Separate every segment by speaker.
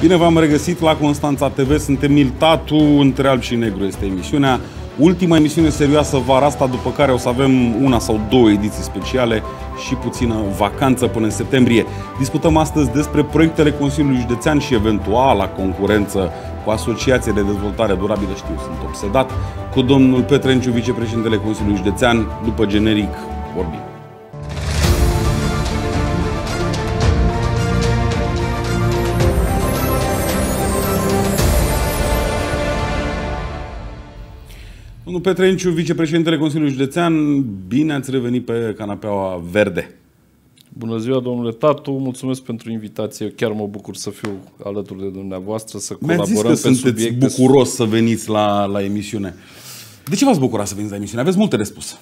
Speaker 1: Bine v-am regăsit la Constanța TV, suntem Miltatu, între alb și negru este emisiunea. Ultima emisiune serioasă vara asta, după care o să avem una sau două ediții speciale și puțină vacanță până în septembrie. Discutăm astăzi despre proiectele Consiliului Județean și eventuala concurență cu Asociația de Dezvoltare Durabilă, știu, sunt obsedat, cu domnul Petrenciu, vicepreședintele Consiliului Județean, după generic vorbim. Radu Petrenciu, vicepreședintele Consiliului Județean, bine ați revenit pe
Speaker 2: canapeaua verde. Bună ziua, domnule Tatu, mulțumesc pentru invitație. Eu chiar mă bucur să fiu alături de dumneavoastră, să colaborăm zis că pe sunteți subiecte. bucuros
Speaker 1: să veniți la, la
Speaker 2: emisiune. De ce v-ați bucurat să veniți la emisiune? Aveți multe de spus.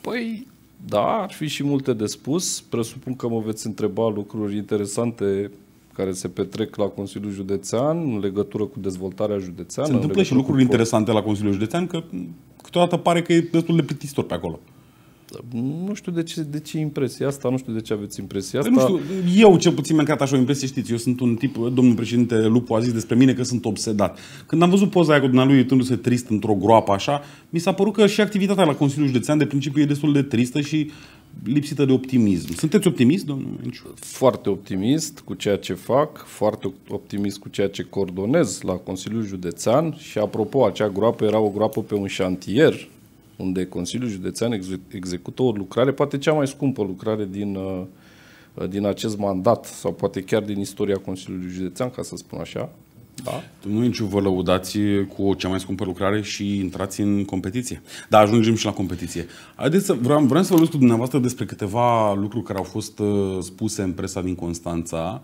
Speaker 2: Păi, da, ar fi și multe de spus. Presupun că mă veți întreba lucruri interesante care se petrec la Consiliul Județean în legătură cu dezvoltarea județeană. Se întâmplă și lucruri cu... interesante la Consiliul Județean, că câteodată pare că e destul de plictisitor pe acolo. Nu știu de ce,
Speaker 1: de ce impresia asta, nu știu de ce aveți impresia păi asta. Nu știu, eu cel puțin mi-am creat așa o impresie, știți, eu sunt un tip, domnul președinte Lupu a zis despre mine că sunt obsedat. Când am văzut poza aia cu dumnealui uitându-se trist într-o groapă așa, mi s-a părut că și activitatea la Consiliul Județean de principiu e destul de tristă și
Speaker 2: lipsită de optimism. Sunteți optimist, domnul Menciu? Foarte optimist cu ceea ce fac, foarte optimist cu ceea ce coordonez la Consiliul Județean și apropo, acea groapă era o groapă pe un șantier unde Consiliul Județean execută o lucrare, poate cea mai scumpă lucrare din, uh, din acest mandat sau poate chiar din istoria Consiliului Județean, ca să spun așa, da. Nu nici vă lăudați cu cea mai scumpă lucrare
Speaker 1: și intrați în competiție. Dar ajungem și la competiție. Haideți să, vreau, vreau să vorbesc cu dumneavoastră despre câteva lucruri care au fost uh, spuse în presa din Constanța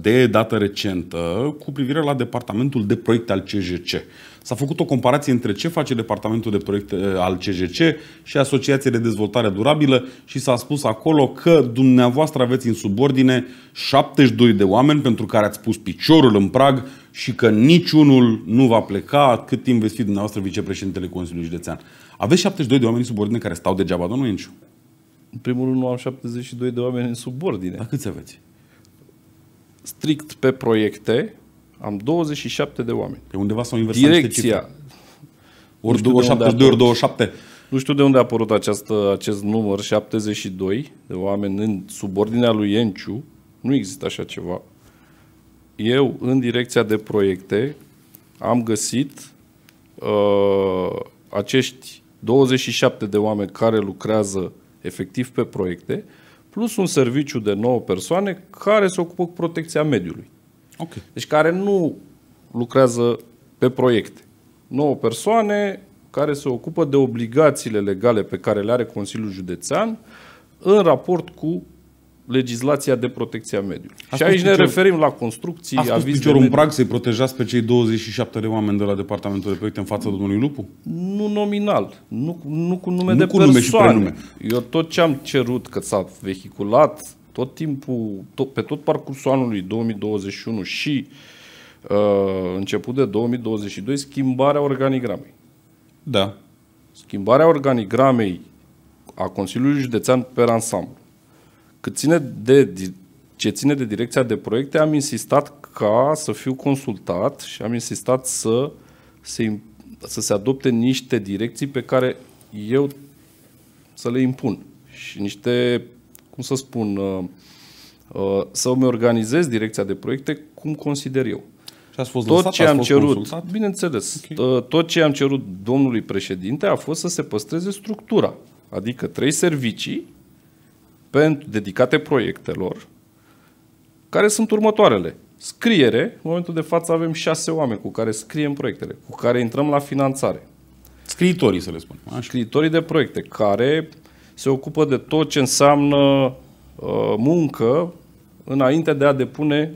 Speaker 1: de dată recentă cu privire la departamentul de proiecte al CJC. S-a făcut o comparație între ce face departamentul de proiecte eh, al CJC și Asociația de Dezvoltare Durabilă și s-a spus acolo că dumneavoastră aveți în subordine 72 de oameni pentru care ați pus piciorul în prag și că niciunul nu va pleca cât timp veți fi dumneavoastră vicepreședintele Consiliului Județean. Aveți 72 de oameni în subordine care stau degeaba, domnul Inciu? În primul
Speaker 2: rând nu am 72 de oameni în subordine. Dar câți aveți? strict pe proiecte, am 27 de oameni. Pe undeva s-au inversat Direcția. Ori 27, ori 27. Nu știu de unde a apărut această, acest număr, 72 de oameni în subordinea lui Enciu. Nu există așa ceva. Eu, în direcția de proiecte, am găsit uh, acești 27 de oameni care lucrează efectiv pe proiecte, plus un serviciu de 9 persoane care se ocupă cu protecția mediului. Okay. Deci care nu lucrează pe proiecte. 9 persoane care se ocupă de obligațiile legale pe care le are Consiliul Județean în raport cu legislația de protecție a mediului. A și aici picior... ne referim la construcții, a aviz piciorul în prag
Speaker 1: să-i protejați pe cei 27 de oameni de la Departamentul de Proiecte în fața domnului Lupu?
Speaker 2: Nu nominal, nu, nu cu nume nu de cu persoane. Nume și prenume. Eu tot ce am cerut că s-a vehiculat tot timpul, tot, pe tot parcursul anului 2021 și uh, început de 2022, schimbarea organigramei. Da. Schimbarea organigramei a Consiliului Județean pe ansamblu cât ține de, ce ține de direcția de proiecte, am insistat ca să fiu consultat și am insistat să se, să se adopte niște direcții pe care eu să le impun și niște, cum să spun, uh, uh, să mi organizez direcția de proiecte cum consider eu. Și ați fost tot lăsat, ce ați am fost cerut, consultat? bineînțeles, okay. Uh, tot ce am cerut domnului președinte a fost să se păstreze structura, adică trei servicii pentru, dedicate proiectelor, care sunt următoarele. Scriere, în momentul de față avem șase oameni cu care scriem proiectele, cu care intrăm la finanțare. Scriitorii, să le spun. Așa. Scriitorii de proiecte, care se ocupă de tot ce înseamnă uh, muncă înainte de a depune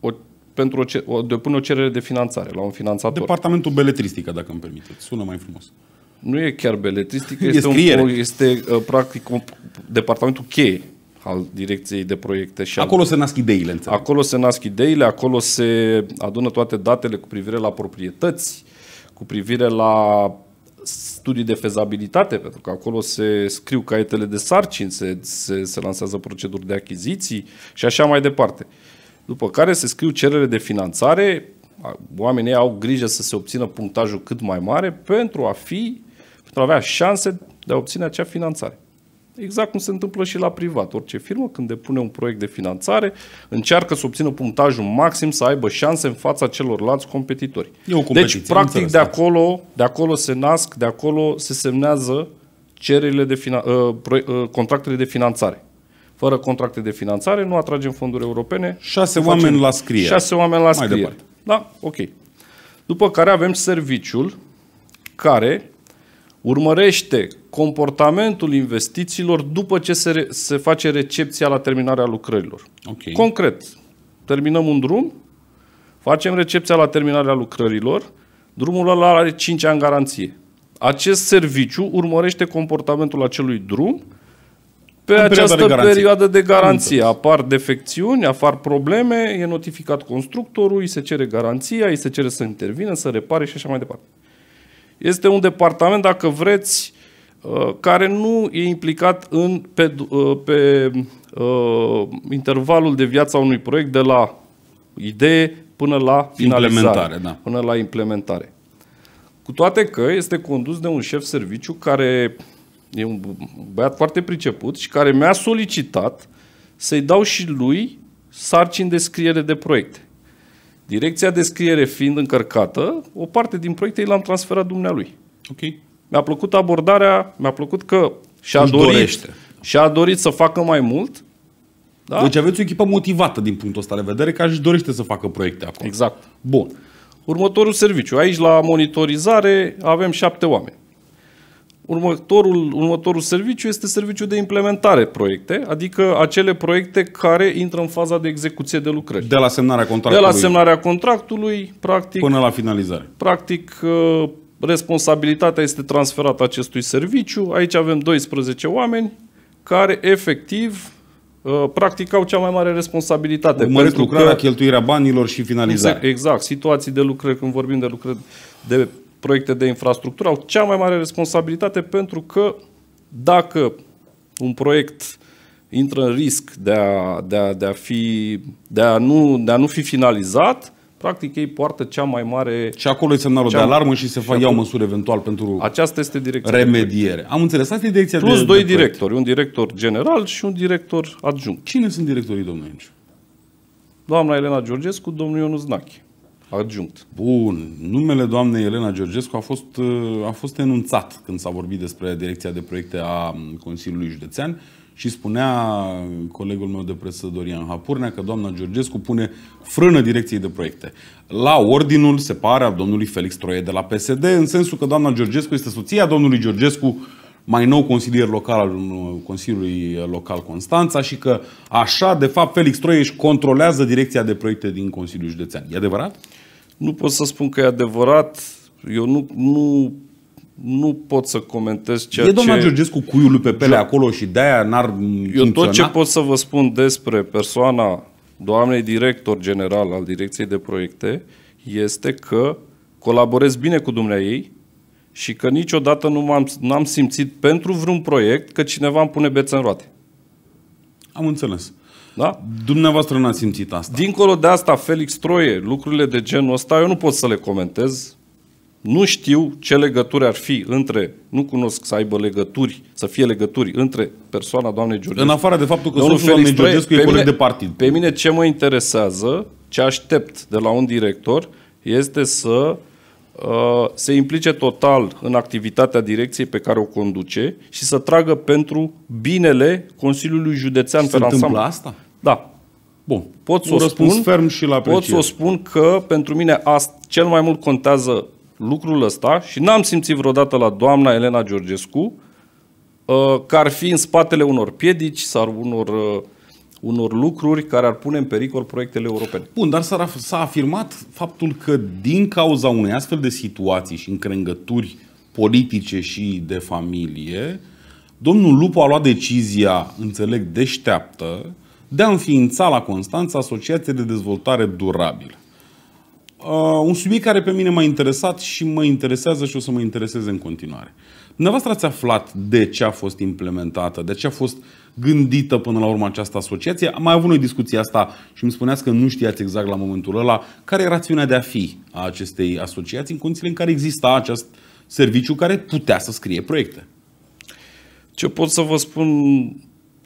Speaker 2: o, pentru o, o, depune o cerere de finanțare la un finanțator. Departamentul beletristică, dacă îmi permiteți. Sună mai frumos nu e chiar beletristică, este, un, este ă, practic un departamentul cheie al direcției de proiecte. Și acolo al... se nasc ideile, înțeleg. Acolo se nasc ideile, acolo se adună toate datele cu privire la proprietăți, cu privire la studii de fezabilitate, pentru că acolo se scriu caietele de sarcini, se, se, se lansează proceduri de achiziții și așa mai departe. După care se scriu cerere de finanțare, oamenii au grijă să se obțină punctajul cât mai mare pentru a fi pentru a avea șanse de a obține acea finanțare. Exact cum se întâmplă și la privat. Orice firmă, când depune un proiect de finanțare, încearcă să obțină punctajul maxim, să aibă șanse în fața celorlalți competitori. deci, practic, de acolo, de acolo se nasc, de acolo se semnează cererile de fina- uh, ă, ă, contractele de finanțare. Fără contracte de finanțare nu atragem fonduri europene. Șase oameni la scriere. Șase oameni la scriere. Mai departe. Da, ok. După care avem serviciul care urmărește comportamentul investițiilor după ce se, re, se face recepția la terminarea lucrărilor. Okay. Concret, terminăm un drum, facem recepția la terminarea lucrărilor, drumul ăla are 5 ani garanție. Acest serviciu urmărește comportamentul acelui drum pe în această perioadă de, perioadă de garanție. Apar defecțiuni, apar probleme, e notificat constructorul, îi se cere garanția, îi se cere să intervină, să repare și așa mai departe. Este un departament, dacă vreți, uh, care nu e implicat în, pe, uh, pe uh, intervalul de viață a unui proiect de la idee până la finalizare, implementare, da. până la implementare. Cu toate că este condus de un șef serviciu care e un băiat foarte priceput și care mi-a solicitat să-i dau și lui sarcini de scriere de proiecte. Direcția de scriere fiind încărcată, o parte din proiecte l-am transferat dumnealui. Ok. Mi-a plăcut abordarea, mi-a plăcut că și-a dorit, și-a dorit să facă mai mult. Da? Deci aveți o echipă motivată din punctul ăsta de vedere, că își dorește să facă proiecte acolo. Exact. Bun. Următorul serviciu. Aici la monitorizare avem șapte oameni. Următorul, următorul serviciu este serviciu de implementare proiecte, adică acele proiecte care intră în faza de execuție de lucrări. De la semnarea
Speaker 1: contractului. De la semnarea
Speaker 2: contractului, practic. Până
Speaker 1: la finalizare.
Speaker 2: Practic, uh, responsabilitatea este transferată acestui serviciu. Aici avem 12 oameni care efectiv uh, practic au cea mai mare responsabilitate. Urmăresc lucrarea, că, cheltuirea banilor și finalizarea. Exact, exact, situații de lucrări, când vorbim de lucrări de proiecte de infrastructură au cea mai mare responsabilitate pentru că dacă un proiect intră în risc de a, de a, de a, fi, de a, nu, de a nu fi finalizat, practic ei poartă cea mai mare... Și acolo e semnalul de alarmă și se fac, iau măsuri
Speaker 1: eventual pentru
Speaker 2: Aceasta este direcția remediere. Am înțeles, asta e
Speaker 1: direcția Plus de, doi de directori, un director general și un director adjunct. Cine sunt directorii, domnule Enciu? Doamna Elena Georgescu, domnul Ionuț Nache. Adjunct. Bun. Numele doamnei Elena Georgescu a fost, uh, a fost enunțat când s-a vorbit despre direcția de proiecte a Consiliului Județean și spunea colegul meu de presă Dorian Hapurnea că doamna Georgescu pune frână direcției de proiecte. La ordinul, se pare, a domnului Felix Troie de la PSD, în sensul că doamna Georgescu este soția domnului Georgescu, mai nou consilier local al uh, Consiliului Local Constanța și că așa, de fapt, Felix Troie își controlează direcția de proiecte din
Speaker 2: Consiliul Județean. E adevărat? Nu pot să spun că e adevărat. Eu nu, nu, nu pot să comentez ceea ce... E doamna Georgescu cuiul lui Pepele da. acolo și de-aia n-ar Eu funcționa. tot ce pot să vă spun despre persoana doamnei director general al Direcției de Proiecte este că colaborez bine cu dumnea ei și că niciodată nu am n-am simțit pentru vreun proiect că cineva îmi pune bețe în roate. Am înțeles. Da? Dumneavoastră n-ați simțit asta. Dincolo de asta, Felix Troie, lucrurile de genul ăsta, eu nu pot să le comentez. Nu știu ce legături ar fi între, nu cunosc să aibă legături, să fie legături între persoana doamnei Georgescu. În afară de faptul că sunt doamnei Georgescu e coleg de partid. Pe mine ce mă interesează, ce aștept de la un director, este să uh, se implice total în activitatea direcției pe care o conduce și să tragă pentru binele Consiliului Județean se întâmplă asta? Da. Bun. Pot să o spun, ferm și la Pot să o spun că pentru mine ast, cel mai mult contează lucrul ăsta și n-am simțit vreodată la doamna Elena Georgescu uh, că ar fi în spatele unor piedici sau unor uh, unor lucruri care ar pune în pericol proiectele europene. Bun, dar
Speaker 1: s-a, s-a afirmat faptul că din cauza unei astfel de situații și încrengături politice și de familie, domnul Lupu a luat decizia, înțeleg, deșteaptă, de a înființa la Constanța Asociația de Dezvoltare Durabilă. Uh, un subiect care pe mine m-a interesat și mă interesează și o să mă intereseze în continuare. Dumneavoastră ați aflat de ce a fost implementată, de ce a fost gândită până la urmă această asociație. Am mai avut noi discuția asta și îmi spuneați că nu știați exact la momentul ăla care e rațiunea de a fi a acestei asociații în condițiile în care exista acest
Speaker 2: serviciu care putea să scrie proiecte. Ce pot să vă spun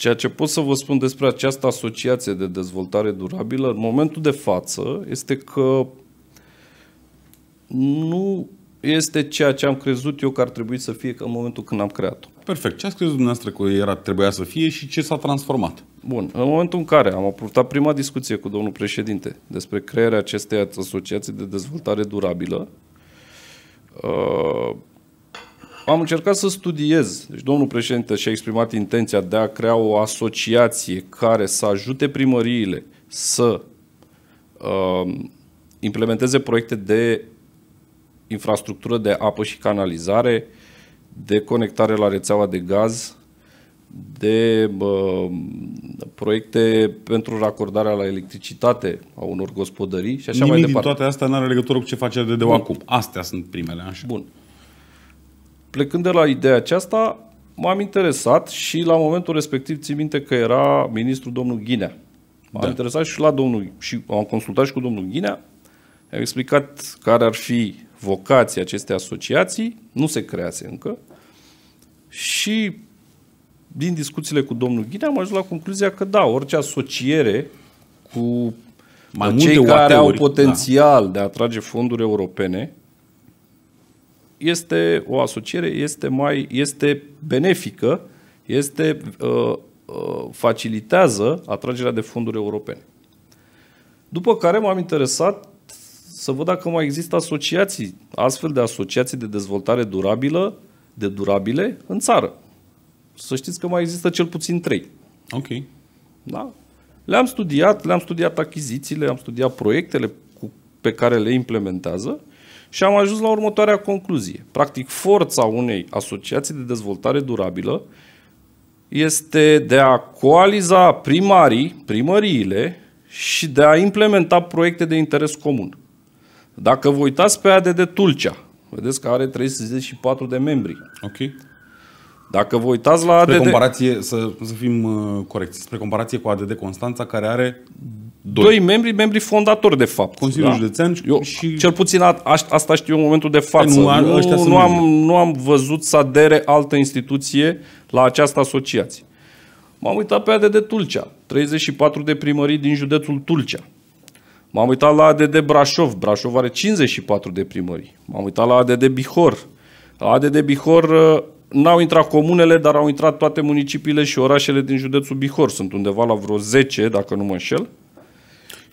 Speaker 2: Ceea ce pot să vă spun despre această asociație de dezvoltare durabilă în momentul de față este că nu este ceea ce am crezut eu că ar trebui să fie în momentul când am creat-o. Perfect. Ce ați crezut dumneavoastră că era, trebuia să fie și ce s-a transformat? Bun. În momentul în care am purtat prima discuție cu domnul președinte despre crearea acestei asociații de dezvoltare durabilă, uh, am încercat să studiez. Deci domnul președinte și-a exprimat intenția de a crea o asociație care să ajute primăriile să uh, implementeze proiecte de infrastructură de apă și canalizare, de conectare la rețeaua de gaz, de uh, proiecte pentru racordarea la electricitate a unor gospodării și așa Nimic mai departe. Nimic din toate astea nu are legătură cu ce face de de acum. Astea sunt primele, așa. Bun. Plecând de la ideea aceasta, m-am interesat și la momentul respectiv țin minte că era ministru domnul Ghinea. M-am da. interesat și la domnul, și am consultat și cu domnul Ghinea, am explicat care ar fi vocația acestei asociații, nu se crease încă, și din discuțiile cu domnul Ghinea am ajuns la concluzia că da, orice asociere cu
Speaker 1: mai cei care au potențial
Speaker 2: da. de a atrage fonduri europene, este o asociere, este mai este benefică, este uh, uh, facilitează atragerea de fonduri europene. După care m-am interesat să văd dacă mai există asociații, astfel de asociații de dezvoltare durabilă, de durabile, în țară. Să știți că mai există cel puțin trei. Ok. Da? Le-am studiat, le-am studiat achizițiile, am studiat proiectele cu, pe care le implementează și am ajuns la următoarea concluzie. Practic, forța unei asociații de dezvoltare durabilă este de a coaliza primarii, primăriile și de a implementa proiecte de interes comun. Dacă vă uitați pe ADD Tulcea, vedeți că are 364 de membri. Ok. Dacă vă uitați la ADD... Spre comparație, să, să fim
Speaker 1: uh, corecți, spre comparație cu ADD Constanța, care are Doi. Doi
Speaker 2: membri, membri fondatori, de fapt. Consiliul da? Județean și... Eu, și... Cel puțin a, a, asta știu în momentul de păi față. Nu, nu, nu, nu, am, nu am văzut să adere altă instituție la această asociație. M-am uitat pe ADD Tulcea, 34 de primării din județul Tulcea. M-am uitat la ADD Brașov, Brașov are 54 de primării. M-am uitat la ADD Bihor. La ADD Bihor uh, n-au intrat comunele, dar au intrat toate municipiile și orașele din județul Bihor. Sunt undeva la vreo 10, dacă nu mă înșel.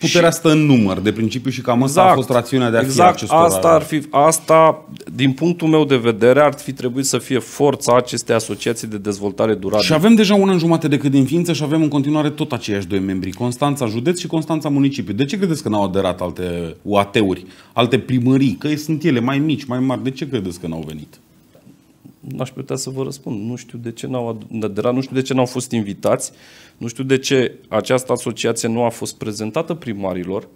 Speaker 2: Puterea și... stă în număr, de principiu, și cam asta exact, a fost rațiunea de a exact, fi acestora. Asta, ar fi, asta, din punctul meu de vedere, ar fi trebuit să fie forța acestei asociații de dezvoltare durabilă. Și avem
Speaker 1: deja una în jumate de cât din ființă și avem în continuare tot aceiași doi membri, Constanța județ și Constanța municipiu. De ce credeți că n-au aderat alte UAT-uri, alte primării, că sunt ele mai mici, mai mari? De ce credeți că n-au venit?
Speaker 2: N-aș putea să vă răspund. Nu știu de ce n-au aderat, nu știu de ce n-au fost invitați. Nu știu de ce această asociație nu a fost prezentată primarilor.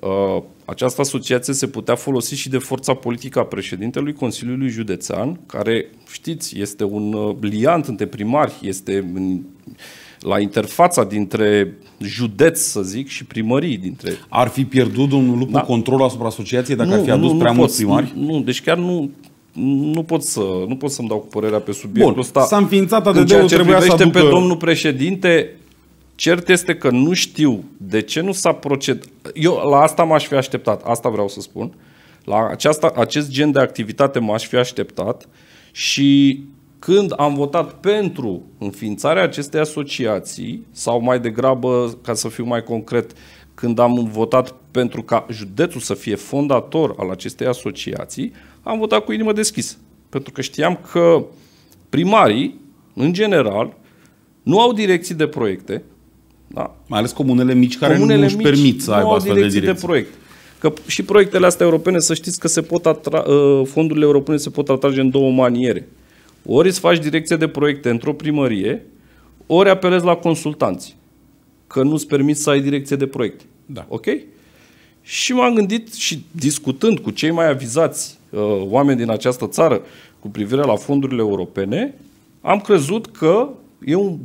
Speaker 2: Uh, această asociație se putea folosi și de forța politică a președintelui Consiliului Județean, care, știți, este un uh, liant între primari, este la interfața dintre județ, să zic, și primării. Dintre... Ar fi pierdut
Speaker 1: un lucru da. controlul asupra asociației dacă nu, ar fi adus nu, prea mulți primari?
Speaker 2: Nu, nu, deci chiar nu, nu pot să nu pot să-mi dau cu părerea pe subiectul Bun, ăsta. S-a înființat de ul trebuia să aducă... pe domnul președinte, Cert este că nu știu de ce nu s-a procedat. Eu la asta m-aș fi așteptat, asta vreau să spun. La aceasta, acest gen de activitate m-aș fi așteptat și când am votat pentru înființarea acestei asociații, sau mai degrabă, ca să fiu mai concret, când am votat pentru ca județul să fie fondator al acestei asociații, am votat cu inimă deschisă. Pentru că știam că primarii, în general, nu au direcții de proiecte, da? Mai ales comunele mici care comunele nu își permit să aibă astfel de direcții. de proiect. Că și proiectele astea europene, să știți că se pot atra- ă, fondurile europene se pot atrage în două maniere. Ori îți faci direcție de proiecte într-o primărie, ori apelezi la consultanți. Că nu îți permiți să ai direcție de proiecte. Da. Ok? Și m-am gândit și discutând cu cei mai avizați uh, oameni din această țară cu privire la fondurile europene, am crezut că e un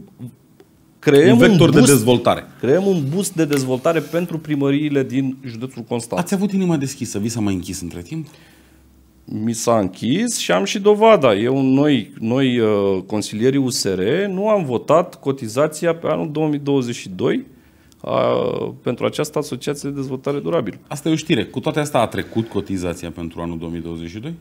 Speaker 2: creăm un vector un boost, de dezvoltare. Creăm un bus de dezvoltare pentru primăriile din județul Constanța. Ați avut inima deschisă, vi s-a mai închis între timp? Mi s-a închis și am și dovada. Eu, noi, noi uh, consilierii USR, nu am votat cotizația pe anul 2022 a, uh, pentru această asociație de dezvoltare durabilă.
Speaker 1: Asta e o știre. Cu toate astea a trecut cotizația pentru anul 2022?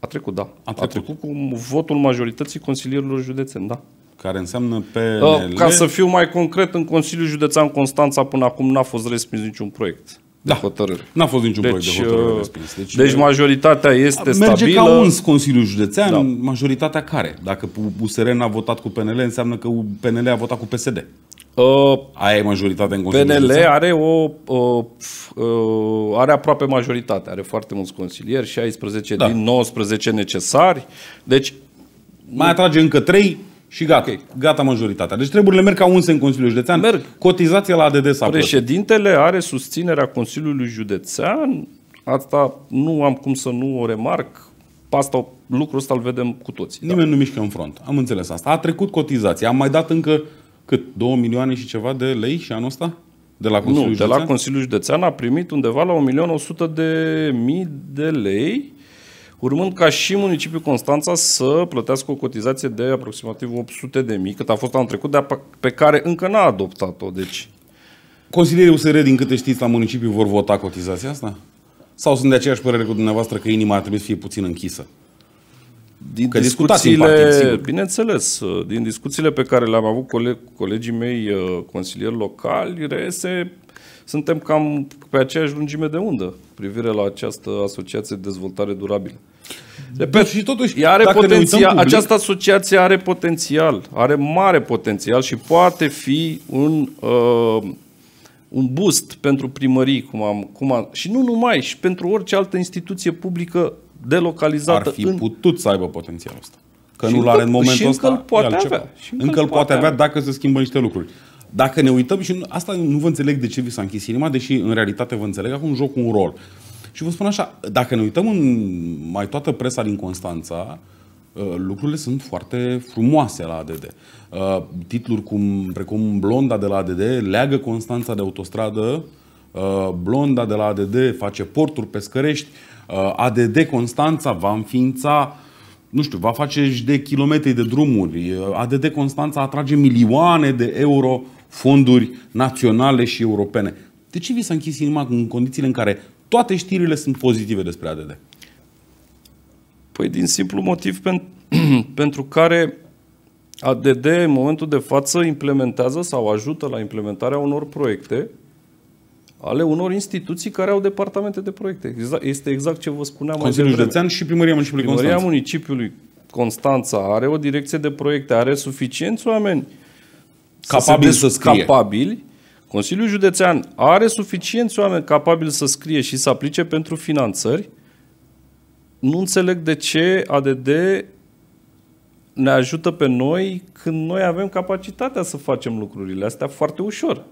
Speaker 1: A trecut, da. A
Speaker 2: trecut, a trecut cu votul majorității consilierilor județeni, da care înseamnă PNL... Uh, ca să fiu mai concret, în Consiliul Județean Constanța până acum n-a fost respins niciun proiect da. N-a fost niciun deci, proiect de deci, hotărâre uh, respins. Deci, deci uh, majoritatea este merge stabilă. Merge ca uns
Speaker 1: Consiliul Județean, da. majoritatea care? Dacă USR n-a votat cu PNL, înseamnă că PNL a votat cu PSD. Uh, Aia e majoritatea în Consiliul PNL Județean?
Speaker 2: are o uh, uh, are aproape majoritate, are foarte mulți consilieri, 16 da. din 19 necesari. Deci mai atrage încă 3 și gata, okay. gata majoritatea. Deci treburile merg ca unse în Consiliul Județean. Merg. Cotizația la ADD s-a Președintele plătit. are susținerea Consiliului Județean. Asta nu am cum să nu o remarc. Asta,
Speaker 1: lucrul ăsta îl vedem cu toții. Nimeni da. nu mișcă în front. Am înțeles asta. A trecut cotizația. Am mai dat încă
Speaker 2: cât? 2 milioane și ceva de lei și anul ăsta? De la Consiliul nu, Județean? de la Consiliul Județean a primit undeva la 1.100.000 de, de lei urmând ca și municipiul Constanța să plătească o cotizație de aproximativ 800 de mii, cât a fost anul trecut, pe care încă n-a adoptat-o. Deci... Consilierii USR, din câte știți, la municipiu vor vota
Speaker 1: cotizația asta? Sau sunt de aceeași părere cu dumneavoastră că inima ar trebui să fie puțin închisă?
Speaker 2: Din că discuțiile, partid, bineînțeles, din discuțiile pe care le-am avut coleg, colegii mei uh, consilieri locali, rese, suntem cam pe aceeași lungime de undă privire la această asociație de dezvoltare durabilă. Repet, și
Speaker 1: totuși, ea are potențial, public, această
Speaker 2: asociație are potențial, are mare potențial și poate fi un, uh, un boost pentru primării, cum am, cum am, și nu numai, și pentru orice altă instituție publică delocalizată. Ar fi în... putut să aibă potențialul ăsta. Că și nu l-are în momentul și încă ăsta. Îl poate avea. Și încă, încă îl poate avea dacă se schimbă
Speaker 1: niște lucruri. Dacă ne uităm, și asta nu vă înțeleg de ce vi s-a închis inima, deși în realitate vă înțeleg, acum joc un rol. Uh, și vă spun așa, dacă ne uităm în mai toată presa din Constanța, uh, lucrurile sunt foarte frumoase la ADD. Uh, titluri cum, precum Blonda de la ADD leagă Constanța de autostradă, uh, Blonda de la ADD face porturi pescărești, ADD Constanța va înființa nu știu, va face și de kilometri de drumuri. ADD Constanța atrage milioane de euro fonduri naționale și europene. De ce vi s-a închis inima în condițiile
Speaker 2: în care toate știrile sunt pozitive despre ADD? Păi din simplu motiv pen, pentru care ADD în momentul de față implementează sau ajută la implementarea unor proiecte ale unor instituții care au departamente de proiecte. Este exact ce vă spuneam Consiliul Județean
Speaker 1: și Primăria Municipiului Primăria Constanța.
Speaker 2: Municipiului Constanța are o direcție de proiecte, are suficienți oameni
Speaker 1: capabili să, se să scrie.
Speaker 2: capabili Consiliul Județean are suficienți oameni capabili să scrie și să aplice pentru finanțări. Nu înțeleg de ce ADD ne ajută pe noi când noi avem capacitatea să facem lucrurile astea foarte ușor.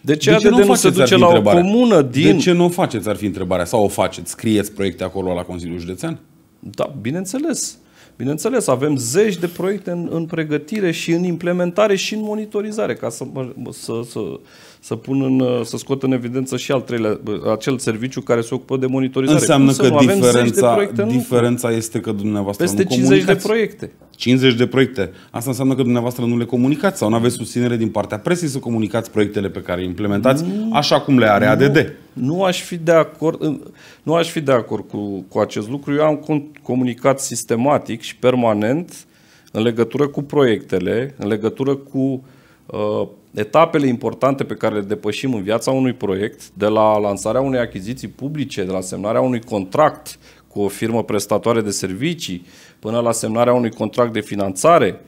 Speaker 2: De ce, de ce ADD nu, nu se duce la întrebarea? o comună din... De
Speaker 1: ce nu o faceți, ar fi întrebarea? Sau o faceți? Scrieți proiecte acolo la Consiliul Județean? Da, bineînțeles.
Speaker 2: Bineînțeles, avem zeci de proiecte în, în pregătire și în implementare și în monitorizare, ca să, să, să, să, pun în, uh, să scot în evidență și al treilea, acel serviciu care se ocupă de monitorizare. Înseamnă Cum că diferența, proiecte, diferența
Speaker 1: este că dumneavoastră Peste nu 50 comunicați. de proiecte. 50 de proiecte. Asta înseamnă că dumneavoastră nu le comunicați sau nu aveți
Speaker 2: susținere din partea presei să comunicați proiectele pe care le implementați nu, așa cum le are nu, ADD. Nu aș fi de acord, nu aș fi de acord cu, cu acest lucru. Eu am comunicat sistematic și permanent în legătură cu proiectele, în legătură cu uh, Uh, etapele importante pe care le depășim în viața unui proiect, de la lansarea unei achiziții publice, de la semnarea unui contract cu o firmă prestatoare de servicii, până la semnarea unui contract de finanțare,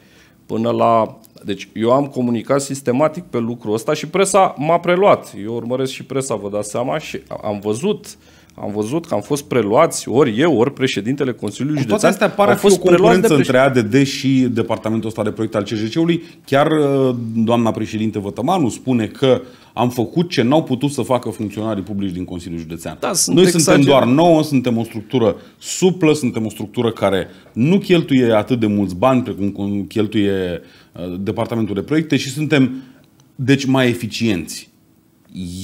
Speaker 2: până la... Deci eu am comunicat sistematic pe lucrul ăsta și presa m-a preluat. Eu urmăresc și presa, vă dați seama, și am văzut uh, am văzut că am fost preluați ori eu, ori președintele Consiliului Județean. Toate astea pare a fost o concurență de între
Speaker 1: ADD și departamentul ăsta de proiect al CJC-ului. Chiar uh, doamna președinte Vătămanu spune că am făcut ce n-au putut să facă funcționarii publici din Consiliul Județean.
Speaker 2: Da, sunt Noi exager. suntem doar
Speaker 1: nouă, suntem o structură suplă, suntem o structură care nu cheltuie atât de mulți bani precum cheltuie uh, departamentul de proiecte și suntem deci mai eficienți.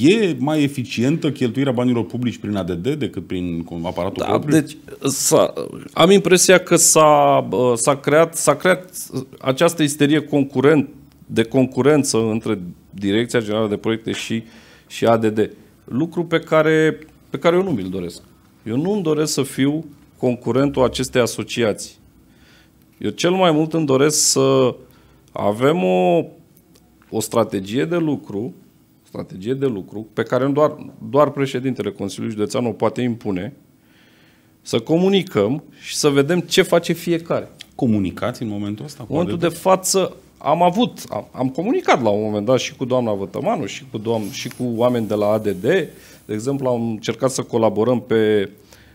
Speaker 1: E mai eficientă cheltuirea banilor publici prin ADD decât prin aparatul
Speaker 2: da, propriu? Deci, am impresia că s-a, s-a, creat, s-a creat această isterie concurent, de concurență între Direcția Generală de Proiecte și, și ADD. Lucru pe care, pe care eu nu mi-l doresc. Eu nu îmi doresc să fiu concurentul acestei asociații. Eu cel mai mult îmi doresc să avem o, o strategie de lucru strategie de lucru pe care doar, doar președintele Consiliului Județean o poate impune, să comunicăm și să vedem ce face fiecare. Comunicați în momentul ăsta? În momentul de da. față am avut, am, am comunicat la un moment dat și cu doamna Vătămanu și cu, doamn, și cu oameni de la ADD. De exemplu, am încercat să colaborăm pe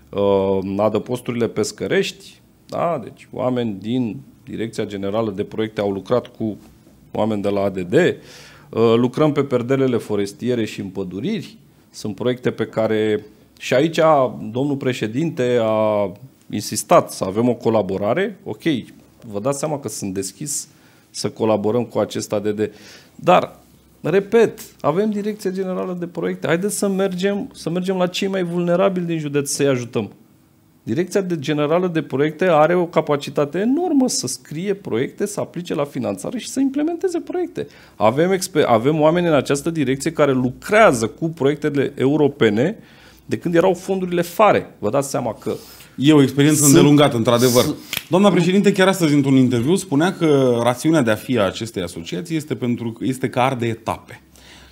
Speaker 2: uh, adăposturile pescărești. Da? Deci oameni din Direcția Generală de Proiecte au lucrat cu oameni de la ADD. Uh, Uh, lucrăm pe perdelele forestiere și păduriri. Sunt proiecte pe care și aici domnul președinte a insistat să avem o colaborare. Ok, vă dați seama că sunt deschis să colaborăm cu acesta de de. Dar, repet, avem Direcția Generală de Proiecte. Haideți să mergem, să mergem la cei mai vulnerabili din județ să-i ajutăm. Direcția de Generală de Proiecte are o capacitate enormă să scrie proiecte, să aplice la finanțare și să implementeze proiecte. Avem, exper- avem oameni în această direcție care lucrează cu proiectele europene de când erau fondurile fare. Vă dați seama că E o experiență sunt, îndelungată, într-adevăr.
Speaker 1: Doamna președinte, chiar astăzi, într-un interviu, spunea că rațiunea de a fi a acestei asociații este, pentru, este că arde etape.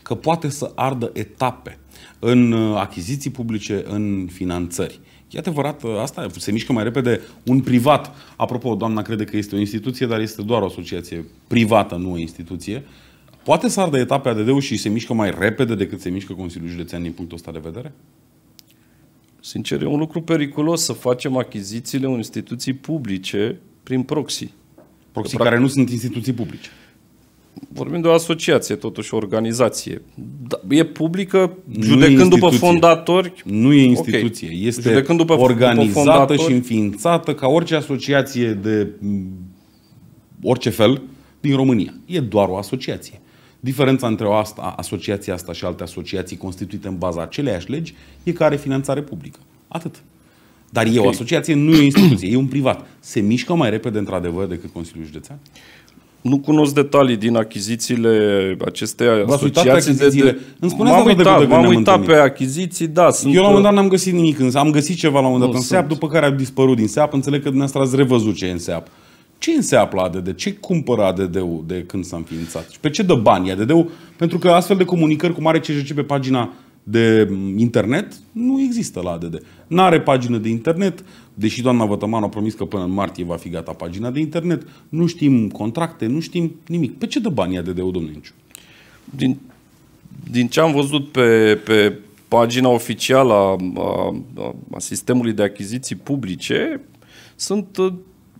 Speaker 1: Că poate să ardă etape în uh, achiziții publice, în finanțări. E adevărat, ă, asta se mișcă mai repede un privat. Apropo, doamna crede că este o instituție, dar este doar o asociație privată, nu o instituție. Poate să ardă etapa de deu și se mișcă mai repede decât se mișcă Consiliul Județean din punctul ăsta de vedere?
Speaker 2: Sincer, e un lucru periculos să facem achizițiile unei instituții publice prin proxy. Proxy care practic... nu sunt instituții publice vorbim de o asociație, totuși o organizație. Da, e publică, judecând după fondatori? Nu e instituție, okay. este judecând după, organizată după fondatori, și înființată ca orice
Speaker 1: asociație de mm, orice fel din România. E doar o asociație. Diferența între asta, asociația asta și alte asociații constituite în baza aceleiași legi e că are finanțare publică. Atât. Dar e o asociație, nu e o instituție, e un privat. Se mișcă mai repede, într-adevăr, decât Consiliul Județean? nu cunosc detalii din achizițiile acestea. asociații. De, De... Îmi spuneți m-am uitat, m-am uitat pe
Speaker 2: achiziții, da. Sunt... Eu la un moment dat
Speaker 1: uh, n-am găsit nimic. Am găsit ceva la un moment dat în sunt. SEAP, după care a dispărut din SEAP. Înțeleg că dumneavoastră ați revăzut ce e în SEAP. Ce la ADD? Ce cumpără add de când s-a înființat? Și pe ce dă bani ADD-ul? Pentru că astfel de comunicări, cum are CJC pe pagina de internet nu există la ADD. Nu are pagină de internet, deși doamna Vătăman a promis că până în martie va fi gata pagina de internet. Nu știm contracte, nu știm nimic. Pe ce dă banii ADD-ul, domnule
Speaker 2: Inciu? Din, din ce am văzut pe, pe pagina oficială a, a, a sistemului de achiziții publice, sunt, uh,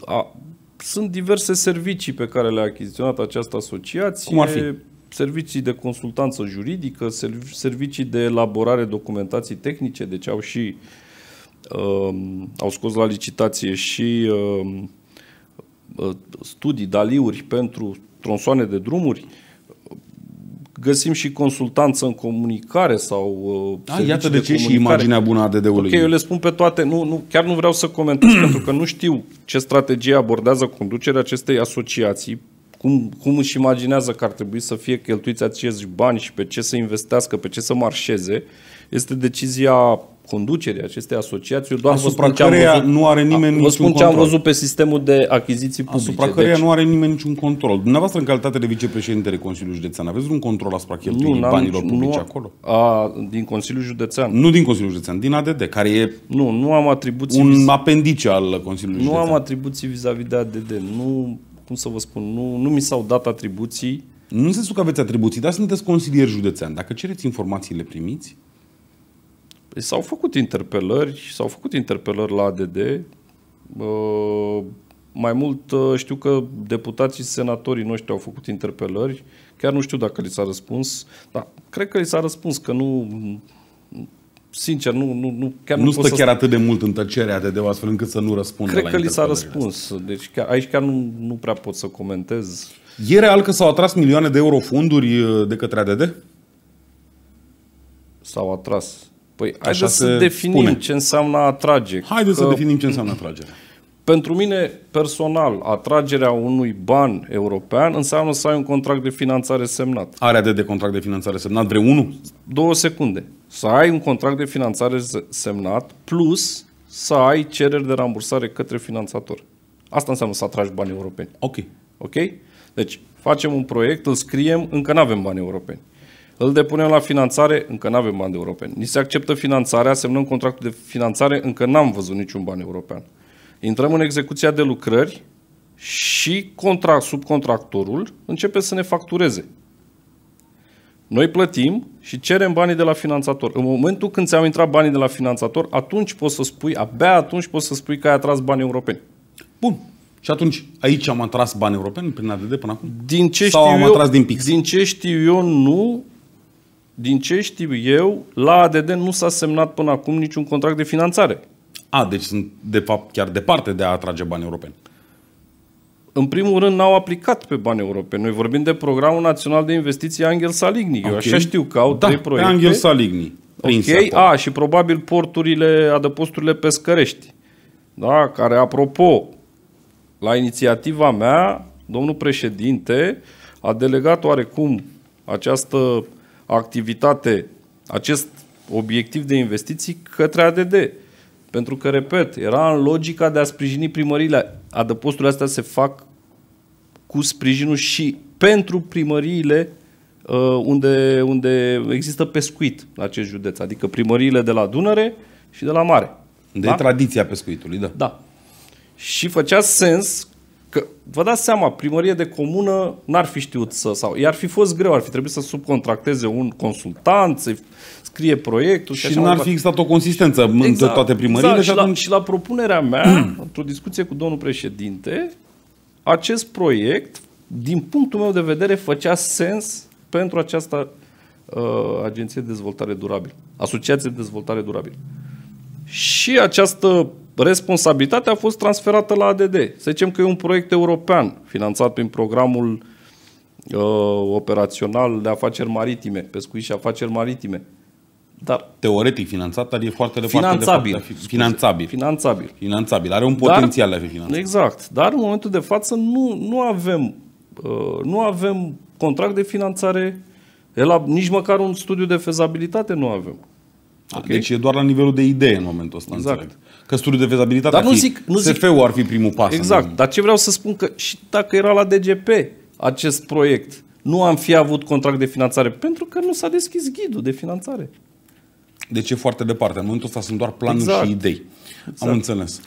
Speaker 2: a, sunt diverse servicii pe care le-a achiziționat această asociație. Cum ar fi? servicii de consultanță juridică, servicii de elaborare documentații tehnice, deci au și uh, au scos la licitație și um, uh, studii, daliuri pentru tronsoane de drumuri. Găsim și consultanță în comunicare sau uh, da, Iată de, de ce și imaginea bună a DD-ului. Ok, eu le spun pe toate. Nu, nu, chiar nu vreau să comentez pentru că nu știu ce strategie abordează conducerea acestei asociații cum, cum își imaginează că ar trebui să fie cheltuiți acești bani și pe ce să investească, pe ce să marșeze, este decizia conducerii acestei asociații. Eu doar Asupra vă spun am văzut, nu are nimeni vă niciun spun ce am văzut pe sistemul de achiziții publice. Asupra căreia deci... nu
Speaker 1: are nimeni niciun control. Dumneavoastră, în calitate de vicepreședintele Consiliului Județean, aveți un control asupra cheltuielii banilor nici, publici nu, acolo? A, din Consiliul Județean. Nu din Consiliul Județean, din ADD, care e nu, nu am atribuții un vis- apendice al Consiliului nu Județean. Nu am
Speaker 2: atribuții vis-a-vis de ADD. Nu cum să vă spun, nu, nu mi s-au dat atribuții. Nu în
Speaker 1: sensul că aveți atribuții, dar sunteți consilier județean. Dacă cereți informațiile, primiți?
Speaker 2: Păi s-au făcut interpelări, s-au făcut interpelări la ADD. Uh, mai mult uh, știu că deputații și senatorii noștri au făcut interpelări. Chiar nu știu dacă li s-a răspuns. Da, cred că li s-a răspuns că nu sincer, nu, nu, nu chiar nu, nu stă chiar să... atât de
Speaker 1: mult în tăcerea de deu, astfel încât să nu răspundă Cred la că li s-a
Speaker 2: răspuns. Deci chiar, aici chiar nu, nu prea pot să comentez. E real că s-au atras milioane de euro fonduri uh, de către ADD? S-au atras. Păi Așa haideți să definim spune. ce înseamnă atrage. Haideți că... să definim ce înseamnă atragere. Pentru mine, personal, atragerea unui ban european înseamnă să ai un contract de finanțare semnat. Are de, de contract de finanțare semnat vreunul? Două secunde. Să ai un contract de finanțare semnat plus să ai cereri de rambursare către finanțator. Asta înseamnă să atragi bani europeni. Ok. Ok? Deci facem un proiect, îl scriem, încă nu avem bani europeni. Îl depunem la finanțare, încă nu avem bani europeni. Ni se acceptă finanțarea, semnăm contractul de finanțare, încă n-am văzut niciun ban european. Intrăm în execuția de lucrări și contract, subcontractorul începe să ne factureze. Noi plătim și cerem banii de la finanțator. În momentul când ți-au intrat banii de la finanțator, atunci poți să spui, abia atunci poți să spui că ai atras bani europeni. Bun. Și atunci, aici am atras bani europeni prin ADD până acum? Din ce Sau știu am eu, atras din PIX? Din ce știu eu, nu. Din ce știu eu, la ADD nu s-a semnat până acum niciun contract de finanțare. A, deci sunt de fapt chiar departe de a atrage bani europeni. În primul rând, n-au aplicat pe bani europeni. Noi vorbim de Programul Național de Investiții Angel Saligny. Okay. Eu așa știu că au da, trei proiecte. Pe Angel Saligny. Ok, a, și probabil porturile, adăposturile pescărești. Da, care, apropo, la inițiativa mea, domnul președinte a delegat oarecum această activitate, acest obiectiv de investiții către ADD. Pentru că, repet, era în logica de a sprijini primăriile. Adăposturile astea se fac cu sprijinul și pentru primăriile uh, unde, unde există pescuit la acest județ, adică primăriile de la Dunăre și de la Mare. De da? tradiția pescuitului, da. Da. Și făcea sens Că, vă dați seama, primărie de comună n-ar fi știut să, sau i-ar fi fost greu, ar fi trebuit să subcontracteze un consultant, să scrie proiectul. Și, și n-ar fi existat o consistență exact, între toate primările. Exact, și, atunci... la, și la propunerea mea, într-o discuție cu domnul președinte, acest proiect, din punctul meu de vedere, făcea sens pentru această uh, agenție de dezvoltare durabilă, asociație de dezvoltare durabilă. Și această responsabilitate a fost transferată la ADD. Să zicem că e un proiect european finanțat prin programul uh, operațional de afaceri maritime, pescuit și afaceri maritime. Dar Teoretic finanțat, dar e foarte departe finanțabil, de fi
Speaker 1: finanțabil. Finanțabil. Finanțabil. Are un potențial dar, de a fi finanțat.
Speaker 2: Exact. Dar în momentul de față nu, nu avem uh, nu avem contract de finanțare, nici măcar un studiu de fezabilitate nu avem. Okay. Deci e doar la nivelul de idee în momentul ăsta, exact. Că studiul de fezabilitate dar nu fi, zic, nu SF-ul ar fi primul pas. Exact, dar ce vreau să spun că și dacă era la DGP acest proiect, nu am fi avut contract de finanțare pentru că nu s-a deschis ghidul de finanțare. Deci e foarte departe.
Speaker 1: În momentul ăsta sunt doar planuri exact. și idei. Exact. Am înțeles.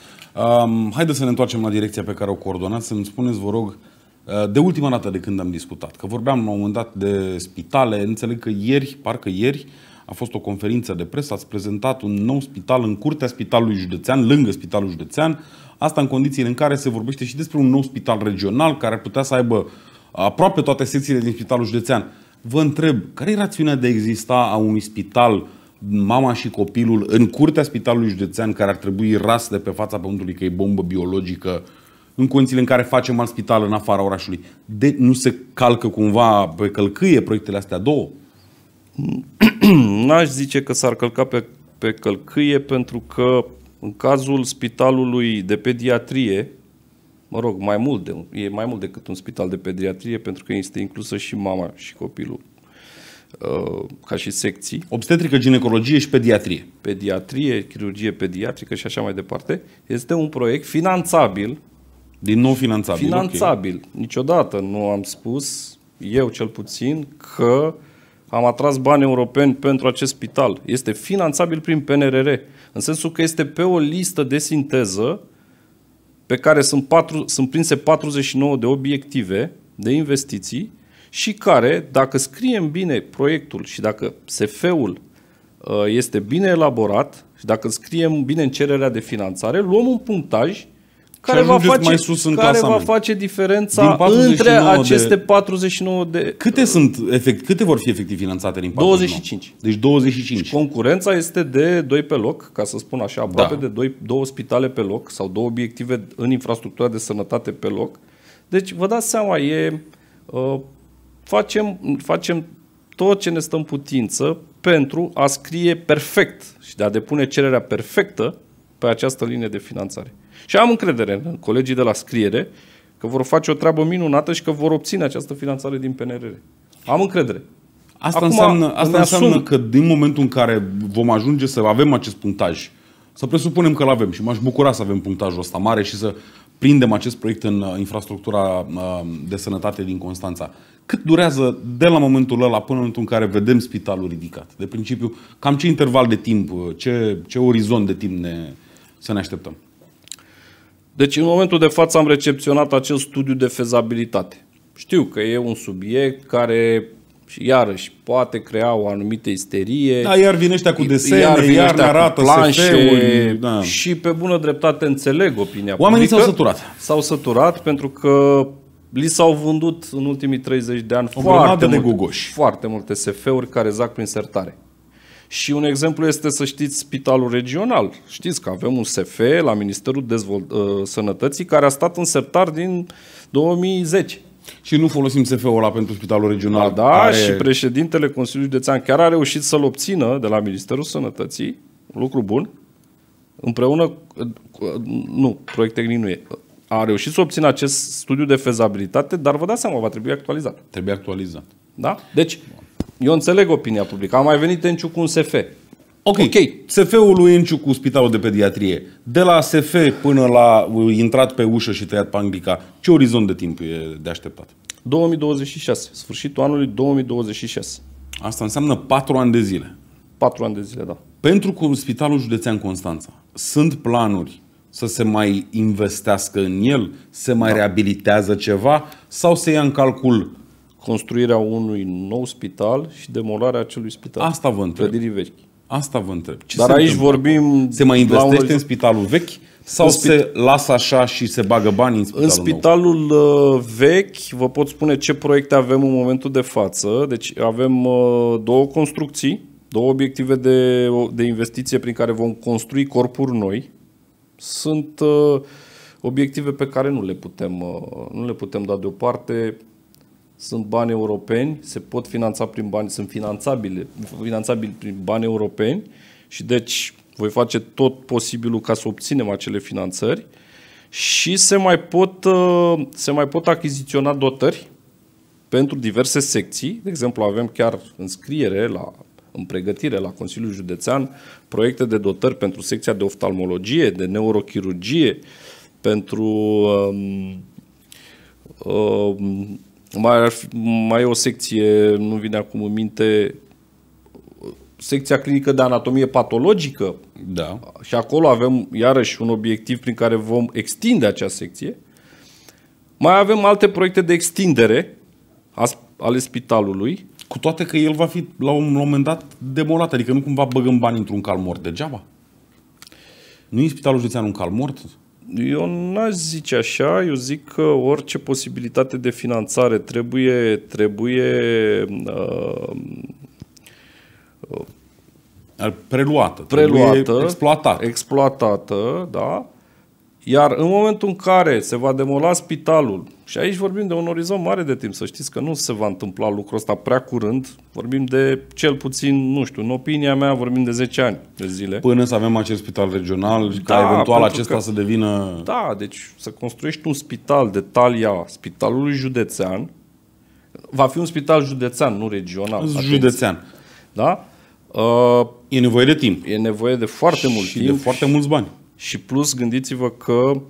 Speaker 1: Um, haideți să ne întoarcem la direcția pe care o coordonați, să-mi spuneți, vă rog, uh, de ultima dată de când am discutat, că vorbeam la un moment dat de spitale, înțeleg că ieri, parcă ieri, uh, a fost o conferință de presă, ați prezentat un nou spital în curtea Spitalului Județean, lângă Spitalul Județean, asta în condițiile în care se vorbește și despre un nou spital regional care ar putea să aibă aproape toate secțiile din Spitalul Județean. Vă întreb, care e rațiunea de a exista a unui spital mama și copilul în curtea Spitalului Județean care ar trebui ras de pe fața pământului că e bombă biologică în condițiile în care facem alt spital în afara orașului. De, nu se calcă cumva pe călcâie
Speaker 2: proiectele astea două? n-aș zice că s-ar călca pe, pe călcâie pentru că în cazul spitalului de pediatrie, mă rog, mai mult de, e mai mult decât un spital de pediatrie pentru că este inclusă și mama și copilul uh, ca și secții. Obstetrică, ginecologie și pediatrie. Pediatrie, chirurgie pediatrică și așa mai departe. Este un proiect finanțabil. Din nou finanțabil. Finanțabil. Okay. Niciodată nu am spus, eu cel puțin, că uh, am atras bani europeni pentru acest spital. Este finanțabil prin PNRR, în sensul că este pe o listă de sinteză pe care sunt, patru, sunt prinse 49 de obiective de investiții și care, dacă scriem bine proiectul și dacă SF-ul uh, este bine elaborat și dacă scriem bine în cererea de finanțare, luăm un punctaj
Speaker 1: care, va face, mai sus în care va
Speaker 2: face diferența între aceste 49 de... Câte, sunt efect, câte vor fi efectiv finanțate din 49? 25. Deci 25. Și deci concurența este de 2 pe loc, ca să spun așa, aproape da. de 2, 2 spitale pe loc sau două obiective în infrastructura de sănătate pe loc. Deci vă dați seama, e, uh, facem, facem tot ce ne stă în putință pentru a scrie perfect și de a depune cererea perfectă pe această linie de finanțare. Și am încredere în colegii de la scriere că vor face o treabă minunată și că vor obține această finanțare din PNRR. Am încredere. Asta Acum, înseamnă, asta înseamnă asum. că
Speaker 1: din momentul în care vom ajunge să avem acest punctaj, să presupunem că l-avem și m-aș bucura să avem punctajul ăsta mare și să prindem acest proiect în uh, infrastructura uh, de sănătate din Constanța. Cât durează de la momentul ăla până în momentul în care vedem spitalul ridicat? De principiu, cam ce interval de timp, uh, ce, ce orizont de timp ne, să ne așteptăm?
Speaker 2: Deci în momentul de față am recepționat acest studiu de fezabilitate. Știu că e un subiect care și iarăși poate crea o anumită isterie. Da, iar vin ăștia cu desene, iar, vin iar arată planșe, da. și pe bună dreptate înțeleg opinia Oamenii s-au săturat. S-au săturat pentru că li s-au vândut în ultimii 30 de ani o foarte, multe, de foarte multe SF-uri care zac prin sertare. Și un exemplu este să știți spitalul regional. Știți că avem un SF la Ministerul Dezvol uh, Sănătății care a stat în septar din 2010. Și nu folosim SF-ul ăla pentru spitalul regional. Da, da care... și președintele Consiliului Județean chiar a reușit să-l obțină de la Ministerul Sănătății, lucru bun, împreună, uh, nu, proiect tehnic nu e, a reușit să obțină acest studiu de fezabilitate, dar vă dați seama, va trebui actualizat. Trebuie actualizat. Da? Deci, Bun. Eu înțeleg opinia publică. A mai venit Enciu cu un SF. Ok. okay. SF-ul
Speaker 1: lui Enciu cu spitalul de pediatrie, de la SF până la uh, intrat pe ușă și tăiat panglica, ce orizont de timp e de așteptat?
Speaker 2: 2026, sfârșitul anului
Speaker 1: 2026. Asta înseamnă 4 ani de zile. 4 ani de zile, da. Pentru cu Spitalul Județean Constanța, sunt planuri să se mai investească în el, se mai da. reabilitează ceva sau se ia în calcul construirea unui
Speaker 2: nou spital și demolarea acelui spital. Asta vă întreb. Clădirii vechi. Asta vă întreb. Ce Dar se aici întâmplă? vorbim... Se mai investește un... în
Speaker 1: spitalul vechi sau în se lasă așa și se bagă bani în spitalul În spitalul
Speaker 2: nou? Uh, vechi vă pot spune ce proiecte avem în momentul de față. Deci avem uh, două construcții, două obiective de, de investiție prin care vom construi corpuri noi. Sunt uh, obiective pe care nu le putem, nu le putem da deoparte sunt bani europeni, se pot finanța prin bani, sunt finanțabile, finanțabili prin bani europeni și deci voi face tot posibilul ca să obținem acele finanțări și se mai pot, uh, se mai pot achiziționa dotări pentru diverse secții. De exemplu, avem chiar înscriere la, în pregătire la Consiliul Județean proiecte de dotări pentru secția de oftalmologie, de neurochirurgie, pentru um, um, mai, ar fi, mai e o secție, nu vine acum în minte, secția clinică de anatomie patologică. Da. Și acolo avem iarăși un obiectiv prin care vom extinde acea secție. Mai avem alte proiecte de extindere ale spitalului.
Speaker 1: Cu toate că el va fi la un moment dat demolat, adică nu cumva băgăm bani într-un cal mort degeaba.
Speaker 2: Nu e spitalul județean un cal mort? Eu n-aș zice așa, eu zic că orice posibilitate de finanțare trebuie, trebuie uh, preluată, preluată, trebuie exploatată. Exploatată, da? Iar în momentul în care se va demola spitalul, și aici vorbim de un orizont mare de timp, să știți că nu se va întâmpla lucrul ăsta prea curând, vorbim de cel puțin, nu știu, în opinia mea, vorbim de 10 ani de zile. Până să avem acest spital regional, da, ca eventual acesta că, să devină... Da, deci să construiești un spital de talia spitalului județean, va fi un spital județean, nu regional. Județean. Da? Uh, e nevoie de timp. E nevoie de foarte mult și timp. de foarte mulți bani. Și plus, gândiți-vă că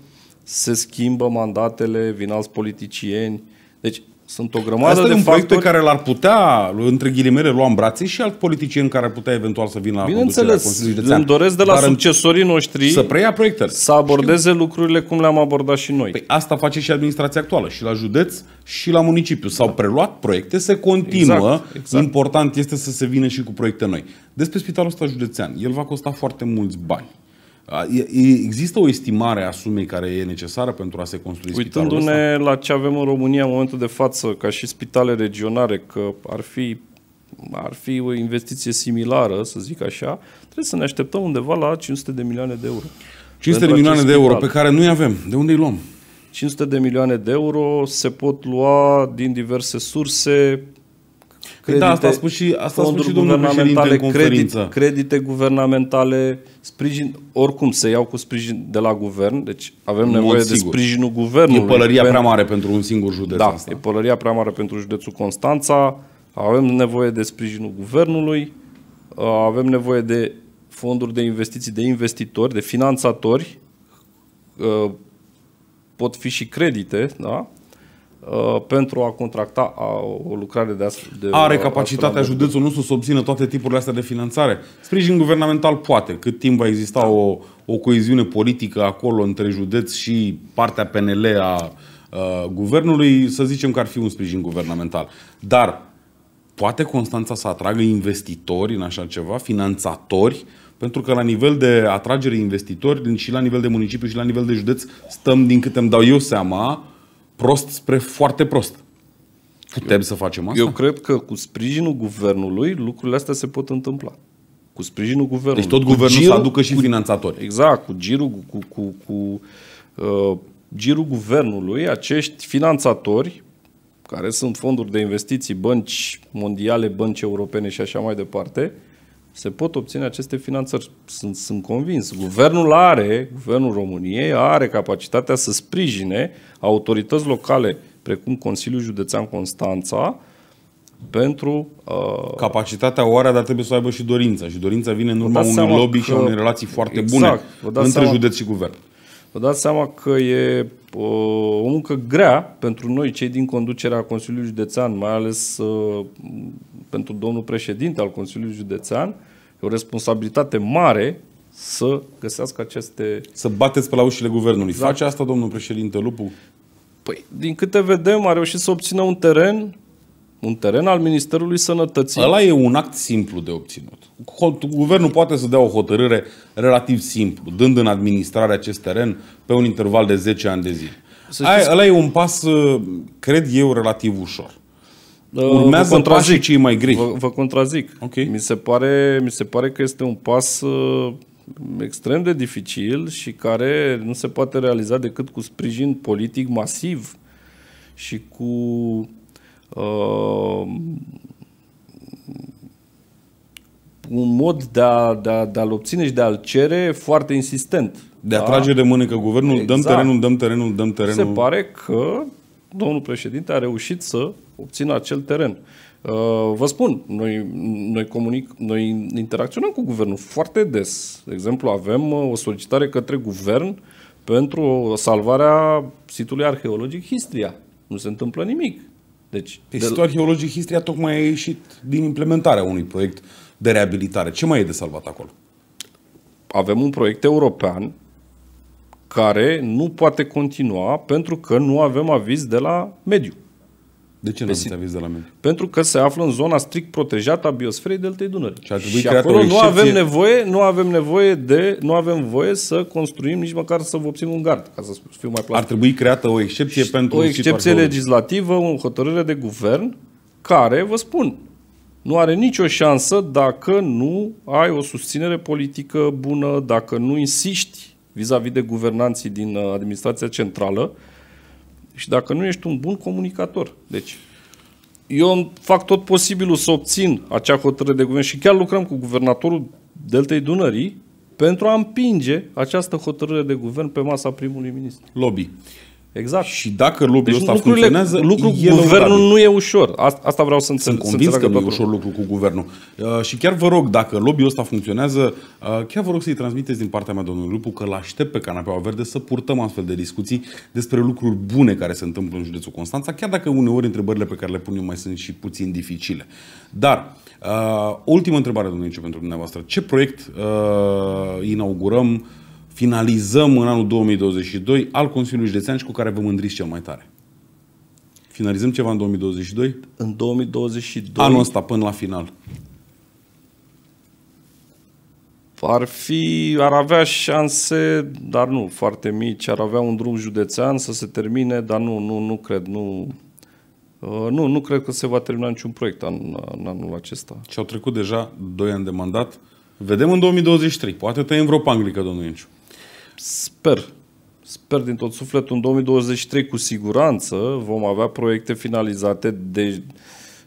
Speaker 2: se schimbă mandatele, vin alți politicieni. Deci sunt o grămadă Asta de un factori. proiect pe
Speaker 1: care l-ar putea, între ghilimele, lua în brațe și alt politician care ar putea eventual să vină la Bineînțeles, Consiliului îmi doresc de la Dar succesorii
Speaker 2: noștri să preia proiectări. Să abordeze Știu. lucrurile cum le-am abordat și noi. Păi asta
Speaker 1: face și administrația actuală, și la județ, și la municipiu. S-au preluat proiecte, se continuă. Exact, exact. Important este să se vină și cu proiecte noi. Despre spitalul ăsta județean, el va costa foarte
Speaker 2: mulți bani.
Speaker 1: Există o estimare a sumei care e necesară pentru a se construi spitalul Uitându-ne
Speaker 2: la ce avem în România în momentul de față, ca și spitale regionare, că ar fi, ar fi o investiție similară, să zic așa, trebuie să ne așteptăm undeva la 500 de milioane de euro. 500 de milioane de euro pe care nu-i avem. De unde îi luăm? 500 de milioane de euro se pot lua din diverse surse, credite, da, asta a spus și, asta a spus și domnul președinte în conferință. Credite, credite guvernamentale, sprijin, oricum se iau cu sprijin de la guvern, deci avem Mult nevoie sigur. de sprijinul guvernului. E pălăria guvern. prea mare pentru un singur județ da, asta. e pălăria prea mare pentru județul Constanța, avem nevoie de sprijinul guvernului, uh, avem nevoie de fonduri de investiții, de investitori, de finanțatori, uh, pot fi și credite, da? Uh, pentru a contracta o lucrare de astfel. De Are capacitatea județului
Speaker 1: nostru să obțină toate tipurile astea de finanțare? Sprijin guvernamental poate. Cât timp va exista o, o coeziune politică acolo între județ și partea PNL a a uh, guvernului, să zicem că ar fi un sprijin guvernamental. Dar poate Constanța să atragă investitori în așa ceva, finanțatori, pentru că la nivel de atragere investitori, și la nivel de municipiu și la nivel de județ, stăm, din câte îmi dau eu seama, prost spre foarte prost. Putem eu,
Speaker 2: să facem asta? Eu cred că cu sprijinul guvernului lucrurile astea se pot întâmpla. Cu sprijinul guvernului. Deci tot guvernul să aducă și cu, finanțatori. Exact, cu girul, cu, cu, cu uh, girul guvernului, acești finanțatori, care sunt fonduri de investiții, bănci mondiale, bănci europene și așa mai departe, uh, se pot obține aceste finanțări. Sunt, sunt convins. Guvernul are, guvernul României are capacitatea să sprijine autorități locale, precum Consiliul Județean Constanța, pentru... Uh, Capacitatea o are, dar trebuie să aibă și dorința. Și dorința vine în urma unui lobby că... și unei relații foarte exact, bune între seama... județ și guvern. Vă dați seama că e uh, o muncă grea pentru noi, cei din conducerea Consiliului Județean, mai ales uh, pentru domnul președinte al Consiliului Județean, e o responsabilitate mare să găsească aceste... Să bateți pe la ușile guvernului. Exact. Face asta domnul președinte Lupu? Păi, din câte vedem, a reușit să obțină un teren un teren al Ministerului Sănătății. Ăla e
Speaker 1: un act simplu de obținut.
Speaker 2: Guvernul poate să dea
Speaker 1: o hotărâre relativ simplu, dând în administrare acest teren pe un interval de 10 ani de zi. Aia, ăla e un pas, cred eu,
Speaker 2: relativ ușor. Urmează contrazic. pașii cei mai grei. Vă, vă contrazic. Okay. Mi, se pare, mi se pare că este un pas uh, extrem de dificil și care nu se poate realiza decât cu sprijin politic masiv și cu uh, un mod de, a, de, a, de a obține și de a-l cere foarte insistent. De a da? trage de mânecă guvernul, exact. dăm terenul, dăm terenul, dăm terenul. Se pare că domnul președinte a reușit să obțină acel teren. Uh, vă spun, noi, noi, comunic, noi interacționăm cu guvernul foarte des. De exemplu, avem uh, o solicitare către guvern pentru salvarea sitului arheologic Histria. Nu se întâmplă nimic. Deci, păi de... de...
Speaker 1: arheologic Histria tocmai a ieșit din implementarea unui proiect de reabilitare. Ce mai e de salvat acolo?
Speaker 2: Avem un proiect european care nu poate continua pentru că nu avem aviz de la mediu. De ce nu aveți aviz de la mine? Pentru că se află în zona strict protejată a biosferei Deltei Dunării. Și, și acolo nu avem nevoie, nu avem nevoie de, nu avem voie să construim nici măcar să vopsim un gard, ca să fiu mai clar. Ar trebui creată o
Speaker 1: excepție și pentru o excepție legislativă,
Speaker 2: o hotărâre de guvern care, vă spun, nu are nicio șansă dacă nu ai o susținere politică bună, dacă nu insiști vis-a-vis -vis de guvernanții din uh, administrația centrală, și dacă nu ești un bun comunicator. Deci, eu fac tot posibilul să obțin acea hotărâre de guvern și chiar lucrăm cu guvernatorul Deltei Dunării pentru a împinge această hotărâre de guvern pe masa primului ministru. Lobby. Exact. Și dacă lucrul deci ăsta lucrurile, funcționează, lucrul cu guvernul nu e ușor. Asta, asta vreau să înțeleg. Sunt convins că nu e ușor
Speaker 1: lucru cu guvernul. Uh, și chiar vă rog, dacă lobby-ul ăsta funcționează, uh, chiar vă rog să-i transmiteți din partea mea, domnului Lupu, că l-aștept pe canapeaua verde să purtăm astfel de discuții despre lucruri bune care se întâmplă în județul Constanța, chiar dacă uneori întrebările pe care le punem mai sunt și puțin dificile. Dar, uh, ultima întrebare, domnule pentru dumneavoastră. Ce proiect uh, inaugurăm uh, finalizăm în anul 2022 al Consiliului Județean și cu care vă mândriți cel mai tare? Finalizăm ceva în 2022? În 2022... Anul ăsta,
Speaker 2: până la final. Ar fi, ar avea șanse, dar nu, foarte mici, ar avea un drum județean să se termine, dar nu, nu, nu cred, nu, uh, nu, nu cred că se va termina niciun proiect în, în anul acesta. Și au trecut deja 2 ani de mandat. Vedem în 2023. Poate tăiem vreo panglică, domnul Inciu sper, sper din tot sufletul, în 2023 cu siguranță vom avea proiecte finalizate de,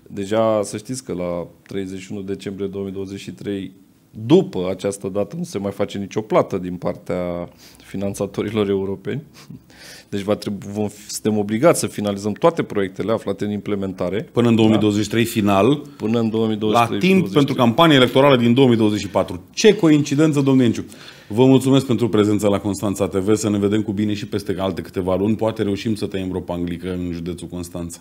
Speaker 2: deja, să știți că la 31 decembrie 2023 după această dată nu se mai face nicio plată din partea finanțatorilor europeni. Deci va trebui, vom, suntem obligați să finalizăm toate proiectele aflate în implementare. Până în 2023
Speaker 1: da? final. Până în 2023. La timp 23. pentru campania electorală din 2024. Ce coincidență, domnule Enciu. Vă mulțumesc pentru prezența la Constanța TV. Să ne vedem cu bine și peste alte câteva luni. Poate reușim să tăiem Europa Anglică în județul Constanța.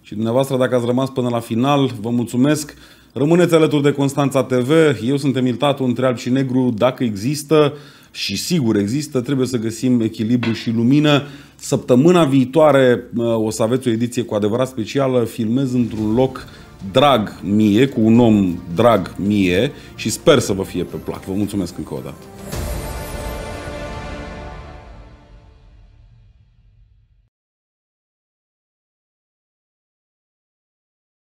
Speaker 1: Și dumneavoastră, dacă ați rămas până la final, vă mulțumesc. Rămâneți alături de Constanța TV, eu sunt Emil Tatu, între alb și negru, dacă există și sigur există, trebuie să găsim echilibru și lumină. Săptămâna viitoare uh, o să aveți o ediție cu adevărat specială, filmez într-un loc drag mie, cu un om drag mie și sper să vă fie pe plac. Vă mulțumesc încă o dată.